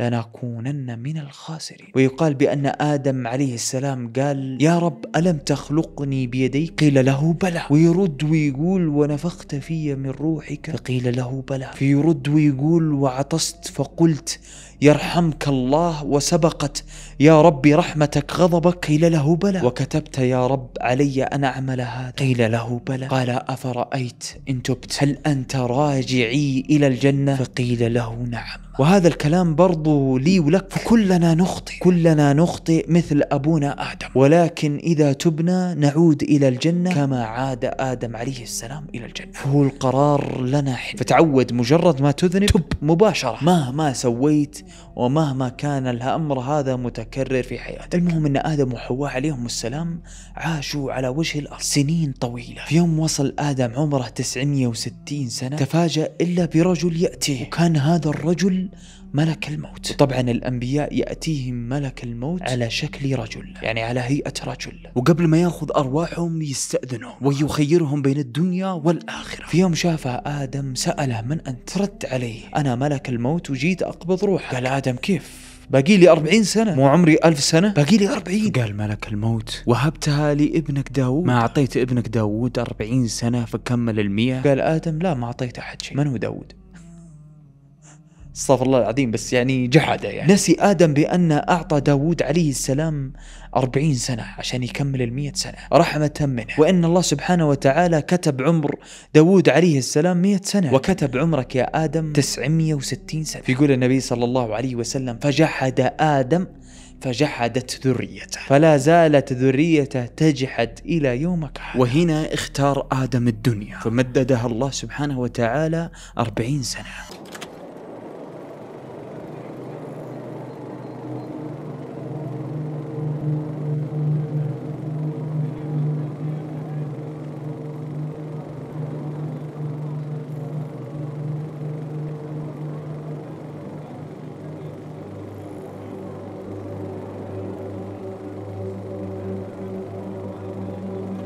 لنكونن من الخاسرين ويقال بأن آدم عليه السلام قال يا رب ألم تخلقني بيدي قيل له بلى ويرد ويقول ونفخت في من روحك فقيل له بلى فيرد ويقول وعطست فقلت يرحمك الله وسبقت يا رب رحمتك غضبك قيل له بلى وكتبت يا رب علي أن أعمل هذا قيل له بلى قال أفرأيت إن تبت هل أنت راجعي إلى الجنة فقيل له نعم وهذا الكلام برضو لي ولك فكلنا نخطئ كلنا نخطئ مثل أبونا آدم ولكن إذا تبنا نعود إلى الجنة كما عاد آدم عليه السلام إلى الجنة فهو القرار لنا حين فتعود مجرد ما تذنب تب مباشرة مهما سويت ومهما كان الأمر هذا متكرر في حياتك المهم أن آدم وحواء عليهم السلام عاشوا على وجه الأرض سنين طويلة في يوم وصل آدم عمره 960 سنة تفاجأ إلا برجل يأتيه وكان هذا الرجل ملك الموت طبعا الأنبياء يأتيهم ملك الموت على شكل رجل يعني على هيئة رجل وقبل ما ياخذ أرواحهم يستأذنهم ويخيرهم بين الدنيا والآخرة في يوم شافه آدم سأله من أنت رد عليه أنا ملك الموت وجيت أقبض روحك قال آدم كيف باقي لي 40 سنة مو عمري ألف سنة باقي لي 40 قال ملك الموت وهبتها لابنك داوود ما أعطيت ابنك داوود 40 سنة فكمل المية قال آدم لا ما أعطيت أحد شيء من هو داوود استغفر الله العظيم بس يعني جحده يعني نسي آدم بأن أعطى داوود عليه السلام أربعين سنة عشان يكمل المية سنة رحمة منه وإن الله سبحانه وتعالى كتب عمر داود عليه السلام مية سنة وكتب عمرك يا آدم تسعمية وستين سنة فيقول النبي صلى الله عليه وسلم فجحد آدم فجحدت ذريته فلا زالت ذريته تجحد إلى يومك وهنا اختار آدم الدنيا فمددها الله سبحانه وتعالى أربعين سنة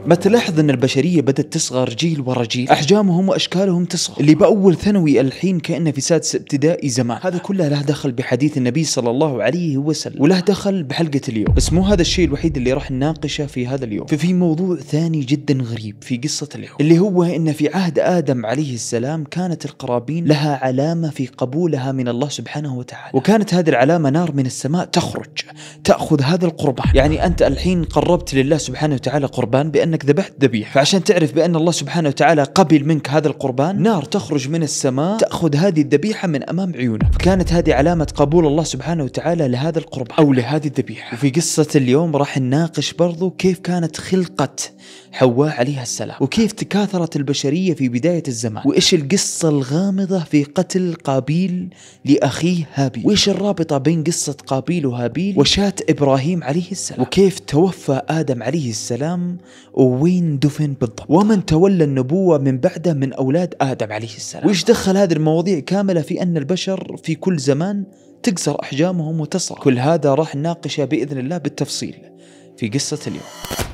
ما تلاحظ ان البشريه بدات تصغر جيل ورا جيل احجامهم واشكالهم تصغر اللي باول ثانوي الحين كانه في سادس ابتدائي زمان هذا كله له دخل بحديث النبي صلى الله عليه وسلم وله دخل بحلقه اليوم بس مو هذا الشيء الوحيد اللي راح نناقشه في هذا اليوم ففي موضوع ثاني جدا غريب في قصه اليوم اللي هو ان في عهد ادم عليه السلام كانت القرابين لها علامه في قبولها من الله سبحانه وتعالى وكانت هذه العلامه نار من السماء تخرج تاخذ هذا القربان يعني انت الحين قربت لله سبحانه وتعالى قربان بانك انك ذبحت ذبيحه فعشان تعرف بان الله سبحانه وتعالى قبل منك هذا القربان نار تخرج من السماء تاخذ هذه الذبيحه من امام عيونك فكانت هذه علامه قبول الله سبحانه وتعالى لهذا القربان او لهذه الذبيحه وفي قصه اليوم راح نناقش برضو كيف كانت خلقه حواء عليها السلام وكيف تكاثرت البشريه في بدايه الزمان وايش القصه الغامضه في قتل قابيل لاخيه هابيل وايش الرابطه بين قصه قابيل وهابيل وشات ابراهيم عليه السلام وكيف توفى ادم عليه السلام وين دفن بالضبط ومن تولى النبوة من بعده من أولاد آدم عليه السلام وإيش دخل هذه المواضيع كاملة في أن البشر في كل زمان تكسر أحجامهم وتصعد كل هذا راح نناقشه بإذن الله بالتفصيل في قصة اليوم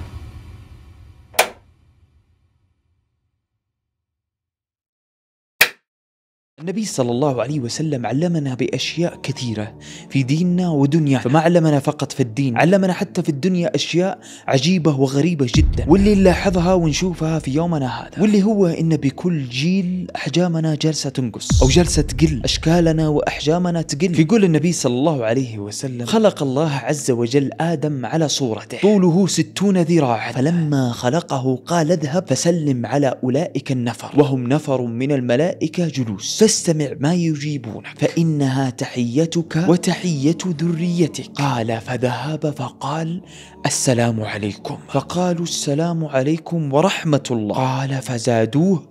النبي صلى الله عليه وسلم علمنا بأشياء كثيرة في ديننا ودنيا فما علمنا فقط في الدين علمنا حتى في الدنيا أشياء عجيبة وغريبة جدا واللي نلاحظها ونشوفها في يومنا هذا واللي هو إن بكل جيل أحجامنا جالسة تنقص أو جالسة تقل أشكالنا وأحجامنا تقل فيقول النبي صلى الله عليه وسلم خلق الله عز وجل آدم على صورته طوله ستون ذراعا فلما خلقه قال اذهب فسلم على أولئك النفر وهم نفر من الملائكة جلوس تستمع ما يجيبونك فإنها تحيتك وتحية ذريتك قال فذهب فقال السلام عليكم فقالوا السلام عليكم ورحمة الله قال فزادوه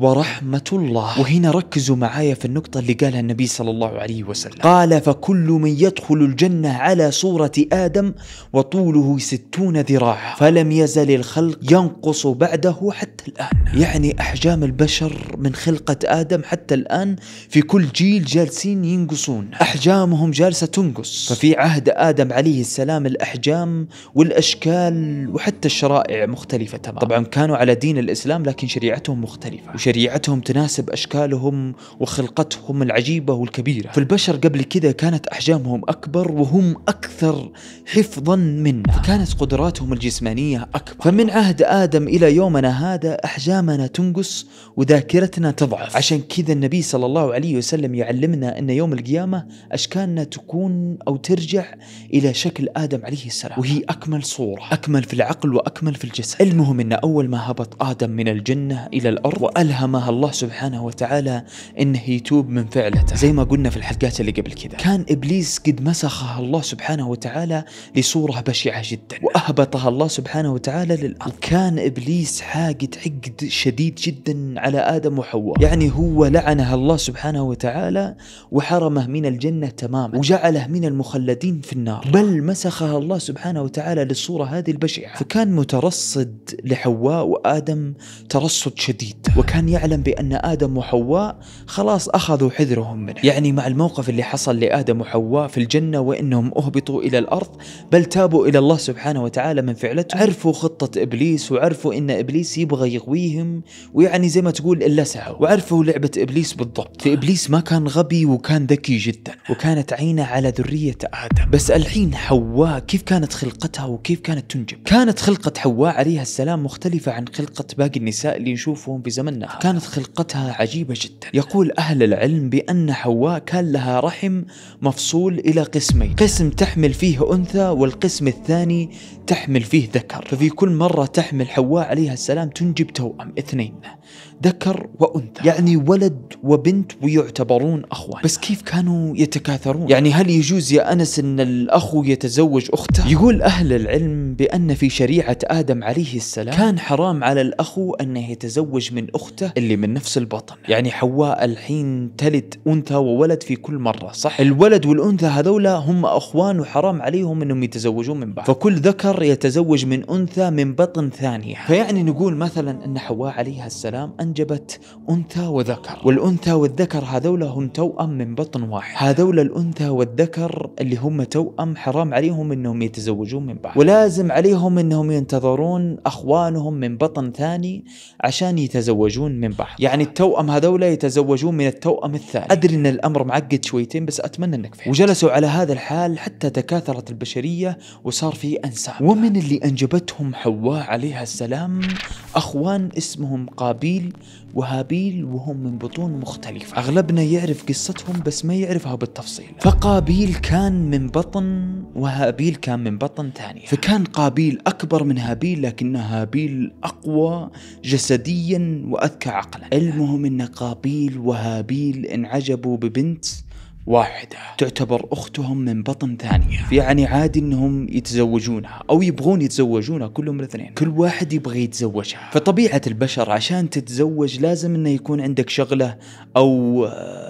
ورحمة الله وهنا ركزوا معايا في النقطة اللي قالها النبي صلى الله عليه وسلم قال فكل من يدخل الجنة على صورة آدم وطوله ستون ذراعا فلم يزل الخلق ينقص بعده حتى الآن يعني أحجام البشر من خلقة آدم حتى الآن في كل جيل جالسين ينقصون أحجامهم جالسة تنقص ففي عهد آدم عليه السلام الأحجام والأشكال وحتى الشرائع مختلفة تمام طبعا كانوا على دين الإسلام لكن شريعتهم مختلفة شريعتهم تناسب أشكالهم وخلقتهم العجيبة والكبيرة فالبشر قبل كده كانت أحجامهم أكبر وهم أكثر حفظا منا فكانت قدراتهم الجسمانية أكبر فمن عهد آدم إلى يومنا هذا أحجامنا تنقص وذاكرتنا تضعف عشان كذا النبي صلى الله عليه وسلم يعلمنا أن يوم القيامة أشكالنا تكون أو ترجع إلى شكل آدم عليه السلام وهي أكمل صورة أكمل في العقل وأكمل في الجسد المهم أن أول ما هبط آدم من الجنة إلى الأرض وأله ألهمها الله سبحانه وتعالى أنه يتوب من فعلته زي ما قلنا في الحلقات اللي قبل كذا كان إبليس قد مسخها الله سبحانه وتعالى لصورة بشعة جدا وأهبطها الله سبحانه وتعالى للأرض كان إبليس حاقد حقد شديد جدا على آدم وحواء يعني هو لعنها الله سبحانه وتعالى وحرمه من الجنة تماما وجعله من المخلدين في النار بل مسخها الله سبحانه وتعالى للصورة هذه البشعة فكان مترصد لحواء وآدم ترصد شديد وكان كان يعلم بأن آدم وحواء خلاص أخذوا حذرهم منه يعني مع الموقف اللي حصل لآدم وحواء في الجنة وإنهم أهبطوا إلى الأرض بل تابوا إلى الله سبحانه وتعالى من فعلته عرفوا خطة إبليس وعرفوا إن إبليس يبغى يغويهم ويعني زي ما تقول إلا سعوا وعرفوا لعبة إبليس بالضبط فإبليس ما كان غبي وكان ذكي جدا وكانت عينه على ذرية آدم بس الحين حواء كيف كانت خلقتها وكيف كانت تنجب كانت خلقة حواء عليها السلام مختلفة عن خلقة باقي النساء اللي نشوفهم في زمننا كانت خلقتها عجيبة جدا يقول أهل العلم بأن حواء كان لها رحم مفصول إلى قسمين قسم تحمل فيه أنثى والقسم الثاني تحمل فيه ذكر ففي كل مرة تحمل حواء عليها السلام تنجب توأم اثنين ذكر وانثى يعني ولد وبنت ويعتبرون اخوان بس كيف كانوا يتكاثرون يعني هل يجوز يا انس ان الاخ يتزوج اخته يقول اهل العلم بان في شريعه ادم عليه السلام كان حرام على الاخ انه يتزوج من اخته اللي من نفس البطن يعني حواء الحين تلد انثى وولد في كل مره صح الولد والانثى هذولا هم اخوان وحرام عليهم انهم يتزوجون من بعض فكل ذكر يتزوج من انثى من بطن ثانيه فيعني نقول مثلا ان حواء عليها السلام أنجبت أنثى وذكر والأنثى والذكر هذول هم توأم من بطن واحد هذول الأنثى والذكر اللي هم توأم حرام عليهم أنهم يتزوجون من بعض ولازم عليهم أنهم ينتظرون أخوانهم من بطن ثاني عشان يتزوجون من بعض يعني التوأم هذول يتزوجون من التوأم الثاني أدري أن الأمر معقد شويتين بس أتمنى أنك فهمت وجلسوا على هذا الحال حتى تكاثرت البشرية وصار في أنساب ومن اللي أنجبتهم حواء عليها السلام أخوان اسمهم قابيل وهابيل وهم من بطون مختلفة أغلبنا يعرف قصتهم بس ما يعرفها بالتفصيل فقابيل كان من بطن وهابيل كان من بطن ثانية فكان قابيل أكبر من هابيل لكن هابيل أقوى جسديا وأذكى عقلا المهم أن قابيل وهابيل انعجبوا ببنت واحدة تعتبر أختهم من بطن ثانية يعني عادي أنهم يتزوجونها أو يبغون يتزوجونها كلهم الاثنين كل واحد يبغى يتزوجها فطبيعة البشر عشان تتزوج لازم أنه يكون عندك شغلة أو آه،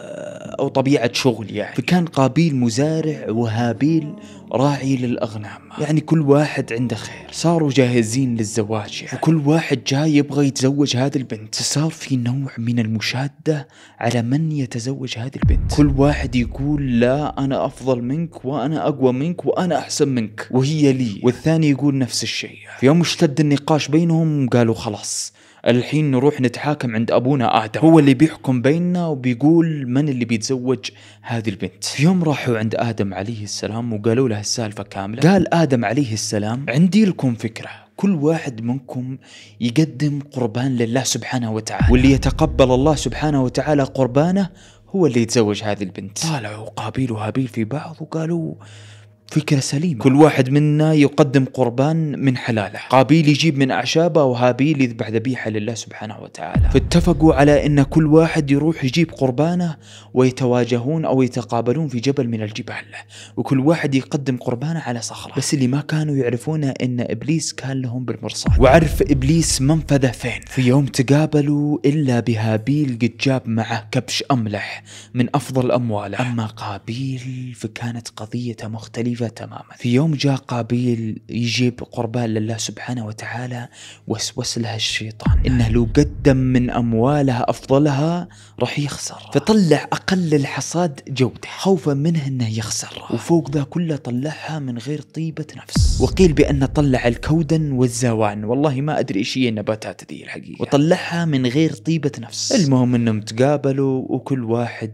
أو طبيعة شغل يعني فكان قابيل مزارع وهابيل راعي للأغنام يعني كل واحد عنده خير صاروا جاهزين للزواج يعني. وكل واحد جاي يبغى يتزوج هذه البنت صار في نوع من المشادة على من يتزوج هذه البنت كل واحد يقول لا أنا أفضل منك وأنا أقوى منك وأنا أحسن منك وهي لي والثاني يقول نفس الشيء في يوم اشتد النقاش بينهم قالوا خلاص الحين نروح نتحاكم عند ابونا ادم هو اللي بيحكم بيننا وبيقول من اللي بيتزوج هذه البنت في يوم راحوا عند ادم عليه السلام وقالوا له السالفه كامله قال ادم عليه السلام عندي لكم فكره كل واحد منكم يقدم قربان لله سبحانه وتعالى واللي يتقبل الله سبحانه وتعالى قربانه هو اللي يتزوج هذه البنت طالعوا قابيل وهابيل في بعض وقالوا فكرة سليمة كل واحد منا يقدم قربان من حلاله قابيل يجيب من أعشابه وهابيل يذبح ذبيحة لله سبحانه وتعالى فاتفقوا على أن كل واحد يروح يجيب قربانه ويتواجهون أو يتقابلون في جبل من الجبال وكل واحد يقدم قربانه على صخرة بس اللي ما كانوا يعرفونه أن إبليس كان لهم بالمرصاد وعرف إبليس منفذه فين في يوم تقابلوا إلا بهابيل قد جاب معه كبش أملح من أفضل أمواله أما قابيل فكانت قضيته مختلفة مختلفة تماما في يوم جاء قابيل يجيب قربان لله سبحانه وتعالى وسوس لها الشيطان إنه لو قدم من أموالها أفضلها راح يخسر فطلع أقل الحصاد جودة خوفا منه أنه يخسر وفوق ذا كله طلعها من غير طيبة نفس وقيل بأن طلع الكودن والزوان والله ما أدري إيش هي النباتات ذي الحقيقة وطلعها من غير طيبة نفس المهم أنهم تقابلوا وكل واحد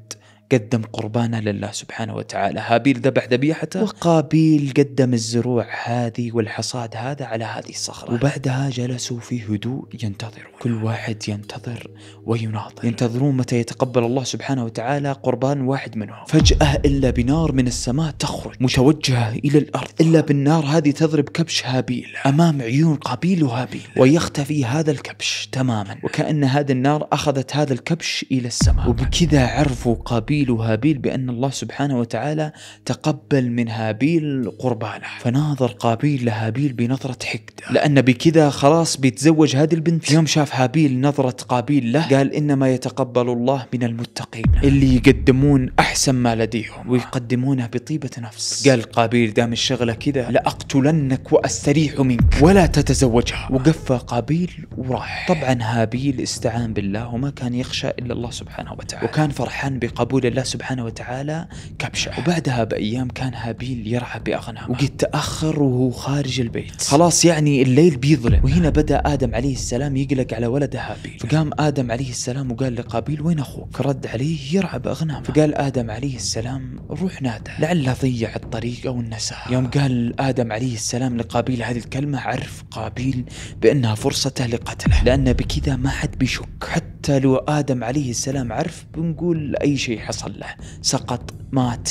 قدم قربانه لله سبحانه وتعالى هابيل ذبح ذبيحته وقابيل قدم الزروع هذه والحصاد هذا على هذه الصخرة وبعدها جلسوا في هدوء ينتظرون كل واحد ينتظر ويناظر ينتظرون متى يتقبل الله سبحانه وتعالى قربان واحد منهم فجأة إلا بنار من السماء تخرج متوجهة إلى الأرض إلا بالنار هذه تضرب كبش هابيل أمام عيون قابيل وهابيل ويختفي هذا الكبش تماما وكأن هذه النار أخذت هذا الكبش إلى السماء وبكذا عرفوا قابيل قابيل وهابيل بأن الله سبحانه وتعالى تقبل من هابيل قربانه فناظر قابيل لهابيل بنظرة حقد لأن بكذا خلاص بيتزوج هذه البنت يوم شاف هابيل نظرة قابيل له قال إنما يتقبل الله من المتقين اللي يقدمون أحسن ما لديهم ويقدمونه بطيبة نفس قال قابيل دام الشغلة كذا لأقتلنك وأستريح منك ولا تتزوجها وقفى قابيل وراح طبعا هابيل استعان بالله وما كان يخشى إلا الله سبحانه وتعالى وكان فرحان بقبول يقول الله سبحانه وتعالى كبشة وبعدها بأيام كان هابيل يرعى بأغنامه وقد تأخر وهو خارج البيت خلاص يعني الليل بيظلم وهنا بدأ آدم عليه السلام يقلق على ولده هابيل فقام آدم عليه السلام وقال لقابيل وين أخوك رد عليه يرعى بأغنامه فقال آدم عليه السلام روح نادى لعله ضيع الطريق أو النساء يوم قال آدم عليه السلام لقابيل هذه الكلمة عرف قابيل بأنها فرصته لقتله لأن بكذا ما حد بيشك حتى حتى لو آدم عليه السلام عرف بنقول أي شيء حصل له سقط مات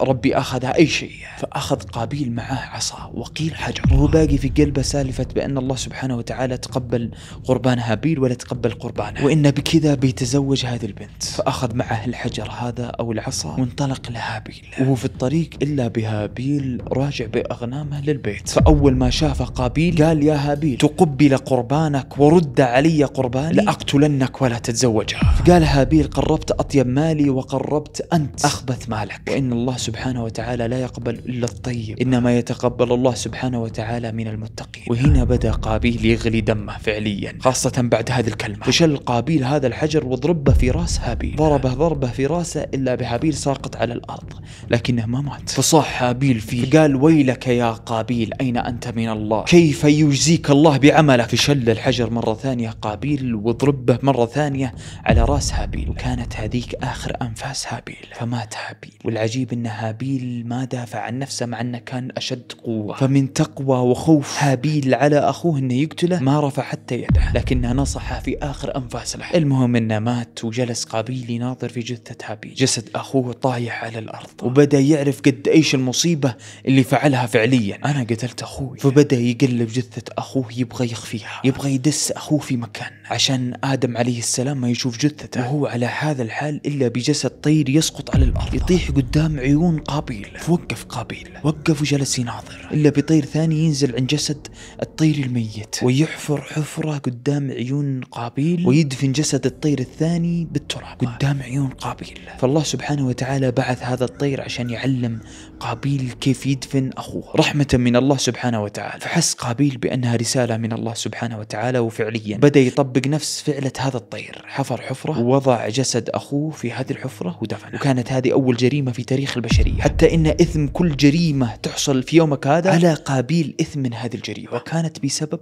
ربي أخذها أي شيء يعني. فأخذ قابيل معاه عصا وقيل حجر وهو باقي في قلبه سالفة بأن الله سبحانه وتعالى تقبل قربان هابيل ولا تقبل قربانه وإن بكذا بيتزوج هذه البنت فأخذ معه الحجر هذا أو العصا وانطلق لهابيل وهو في الطريق إلا بهابيل راجع بأغنامه للبيت فأول ما شاف قابيل قال يا هابيل تقبل قربانك ورد علي قرباني لأقتلنك ولا تتزوجها فقال هابيل قربت أطيب مالي وقربت أنت أخبث مالك وإن الله سبحانه وتعالى لا يقبل إلا الطيب إنما يتقبل الله سبحانه وتعالى من المتقين وهنا بدأ قابيل يغلي دمه فعليا خاصة بعد هذه الكلمة وشل قابيل هذا الحجر وضربه في راس هابيل ضربه ضربه في راسه إلا بهابيل ساقط على الأرض لكنه ما مات فصاح هابيل فيه قال ويلك يا قابيل أين أنت من الله كيف يجزيك الله بعملك فشل الحجر مرة ثانية قابيل وضربه مرة ثانية على راس هابيل وكانت هذيك آخر أنفاس هابيل فمات هابيل والعجيب أن هابيل ما دافع عن نفسه مع أنه كان أشد قوة فمن تقوى وخوف هابيل على أخوه أنه يقتله ما رفع حتى يده لكنه نصحه في آخر أنفاس له المهم أنه مات وجلس قابيل يناظر في جثة هابيل جسد أخوه طايح على الأرض وبدأ يعرف قد إيش المصيبة اللي فعلها فعليا أنا قتلت أخوي فبدأ يقلب جثة أخوه يبغى يخفيها يبغى يدس أخوه في مكان عشان آدم عليه السلام ما يشوف جثته وهو على هذا الحال إلا بجسد طير يسقط على الأرض يطيح قدام عيون يجيبون قابيل فوقف قابيل وقف وجلس يناظر إلا بطير ثاني ينزل عن جسد الطير الميت ويحفر حفرة قدام عيون قابيل ويدفن جسد الطير الثاني بالتراب قدام عيون قابيل فالله سبحانه وتعالى بعث هذا الطير عشان يعلم قابيل كيف يدفن أخوه رحمة من الله سبحانه وتعالى فحس قابيل بأنها رسالة من الله سبحانه وتعالى وفعليا بدأ يطبق نفس فعلة هذا الطير حفر حفرة ووضع جسد أخوه في هذه الحفرة ودفنه وكانت هذه أول جريمة في تاريخ البشرية البشرية حتى إن إثم كل جريمة تحصل في يومك هذا على قابيل إثم من هذه الجريمة وكانت بسبب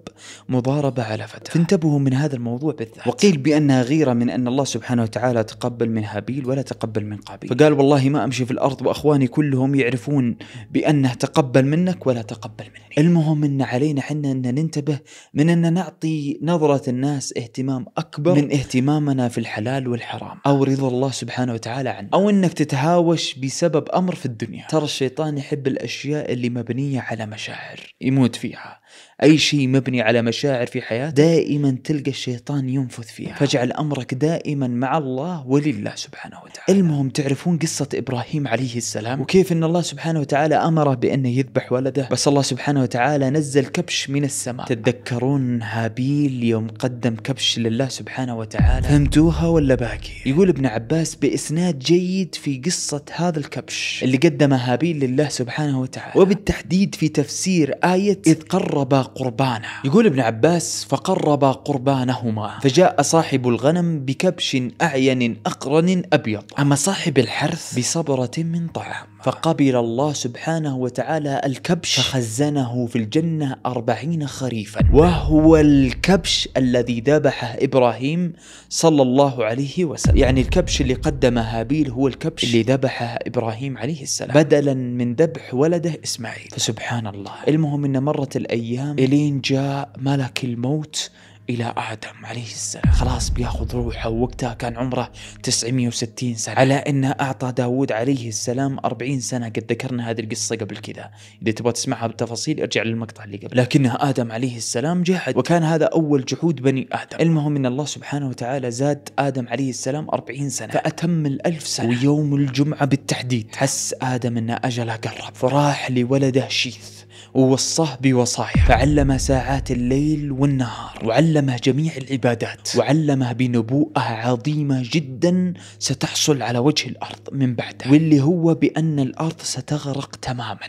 مضاربة على فتاة فانتبهوا من هذا الموضوع بالذات وقيل بأنها غيرة من أن الله سبحانه وتعالى تقبل من هابيل ولا تقبل من قابيل فقال والله ما أمشي في الأرض وأخواني كلهم يعرفون بأنه تقبل منك ولا تقبل مني المهم أن علينا حنا أن ننتبه من أن نعطي نظرة الناس اهتمام أكبر من اهتمامنا في الحلال والحرام أو رضا الله سبحانه وتعالى عنه أو أنك تتهاوش بسبب أمر الأمر في الدنيا ترى الشيطان يحب الأشياء اللي مبنية على مشاعر يموت فيها أي شيء مبني على مشاعر في حياتك دائما تلقى الشيطان ينفث فيها فاجعل أمرك دائما مع الله ولله سبحانه وتعالى المهم تعرفون قصة إبراهيم عليه السلام وكيف أن الله سبحانه وتعالى أمره بأنه يذبح ولده بس الله سبحانه وتعالى نزل كبش من السماء تتذكرون هابيل يوم قدم كبش لله سبحانه وتعالى فهمتوها ولا باقي يقول ابن عباس بإسناد جيد في قصة هذا الكبش اللي قدمه هابيل لله سبحانه وتعالى وبالتحديد في تفسير آية إذ قرب قربانه يقول ابن عباس فقرب قربانهما فجاء صاحب الغنم بكبش أعين أقرن أبيض أما صاحب الحرث بصبرة من طعام فقبل الله سبحانه وتعالى الكبش فخزنه في الجنة أربعين خريفا وهو الكبش الذي ذبحه إبراهيم صلى الله عليه وسلم يعني الكبش اللي قدمه هابيل هو الكبش اللي ذبحه إبراهيم عليه السلام بدلا من ذبح ولده إسماعيل فسبحان الله المهم أن مرت الأيام إلين جاء ملك الموت إلى آدم عليه السلام خلاص بياخذ روحه ووقتها كان عمره 960 سنة على أنه أعطى داود عليه السلام 40 سنة قد ذكرنا هذه القصة قبل كذا إذا تبغى تسمعها بالتفاصيل ارجع للمقطع اللي قبل لكن آدم عليه السلام جحد وكان هذا أول جحود بني آدم المهم أن الله سبحانه وتعالى زاد آدم عليه السلام 40 سنة فأتم الألف سنة ويوم الجمعة بالتحديد حس آدم أن أجله قرب فراح لولده شيث ووصاه بوصايا فعلمه ساعات الليل والنهار وعلمه جميع العبادات وعلمه بنبوءة عظيمة جدا ستحصل على وجه الأرض من بعده واللي هو بأن الأرض ستغرق تماما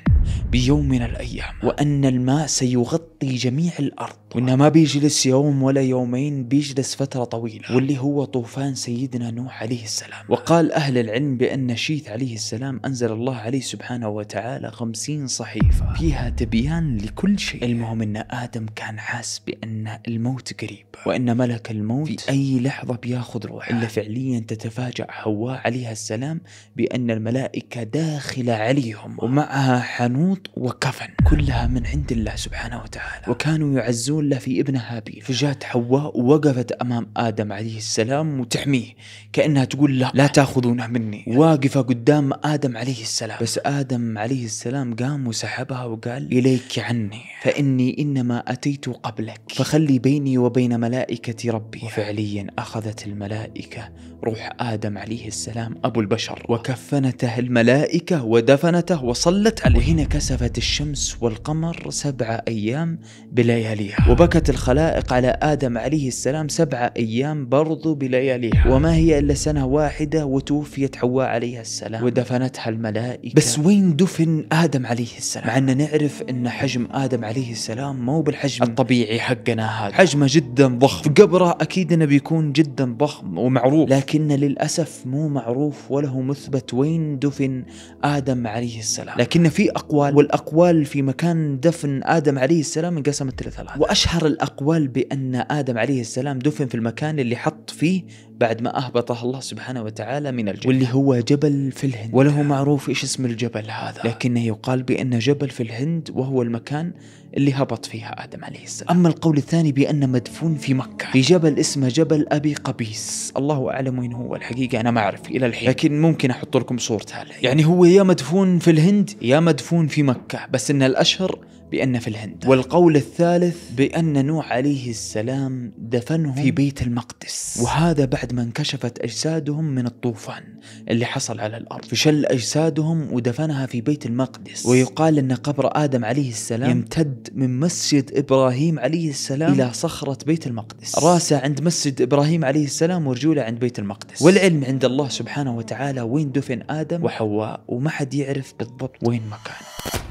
بيوم من الأيام وأن الماء سيغطي جميع الأرض وانه ما بيجلس يوم ولا يومين بيجلس فتره طويله نعم. واللي هو طوفان سيدنا نوح عليه السلام وقال اهل العلم بان شيث عليه السلام انزل الله عليه سبحانه وتعالى خمسين صحيفه فيها تبيان لكل شيء المهم ان ادم كان حاس بان الموت قريب وان ملك الموت في اي لحظه بياخذ روحه الا فعليا تتفاجا حواء عليها السلام بان الملائكه داخله عليهم ومعها حنوط وكفن كلها من عند الله سبحانه وتعالى وكانوا يعزون كله في ابنها هابيل فجاءت حواء ووقفت أمام آدم عليه السلام وتحميه كأنها تقول له لا تأخذونه مني واقفة قدام آدم عليه السلام بس آدم عليه السلام قام وسحبها وقال إليك عني فإني إنما أتيت قبلك فخلي بيني وبين ملائكة ربي وفعليا أخذت الملائكة روح آدم عليه السلام أبو البشر وكفنته الملائكة ودفنته وصلت عليه وهنا كسفت الشمس والقمر سبع أيام بلياليها وبكت الخلائق على آدم عليه السلام سبعة أيام برضو بلياليها وما هي إلا سنة واحدة وتوفيت حواء عليها السلام ودفنتها الملائكة بس وين دفن آدم عليه السلام مع أن نعرف أن حجم آدم عليه السلام مو بالحجم الطبيعي حقنا هذا حجمه جدا ضخم قبره أكيد أنه بيكون جدا ضخم ومعروف لكن للأسف مو معروف ولا هو مثبت وين دفن آدم عليه السلام لكن في أقوال والأقوال في مكان دفن آدم عليه السلام انقسمت لثلاث أشهر الأقوال بأن آدم عليه السلام دفن في المكان اللي حط فيه بعد ما أهبطه الله سبحانه وتعالى من الجنة واللي هو جبل في الهند وله معروف إيش اسم الجبل هذا لكنه يقال بأن جبل في الهند وهو المكان اللي هبط فيها آدم عليه السلام أما القول الثاني بأنه مدفون في مكة في جبل اسمه جبل أبي قبيس الله أعلم وين هو الحقيقة أنا ما أعرف إلى الحين لكن ممكن أحط لكم صورته يعني هو يا مدفون في الهند يا مدفون في مكة بس إن الأشهر بأن في الهند والقول الثالث بأن نوح عليه السلام دفنهم في بيت المقدس وهذا بعد ما انكشفت أجسادهم من الطوفان اللي حصل على الأرض فشل أجسادهم ودفنها في بيت المقدس ويقال أن قبر آدم عليه السلام يمتد من مسجد إبراهيم عليه السلام إلى صخرة بيت المقدس راسه عند مسجد إبراهيم عليه السلام ورجوله عند بيت المقدس والعلم عند الله سبحانه وتعالى وين دفن آدم وحواء وما حد يعرف بالضبط وين مكانه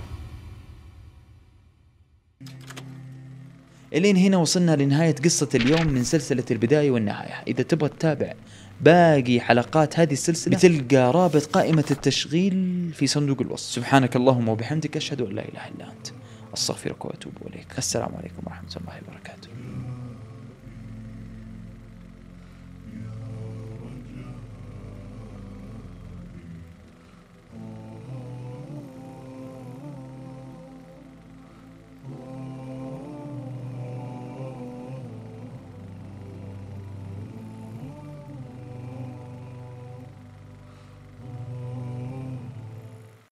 الين هنا وصلنا لنهاية قصة اليوم من سلسلة البداية والنهاية إذا تبغى تتابع باقي حلقات هذه السلسلة بتلقى رابط قائمة التشغيل في صندوق الوصف سبحانك اللهم وبحمدك أشهد أن لا إله إلا أنت أستغفرك وأتوب إليك السلام عليكم ورحمة الله وبركاته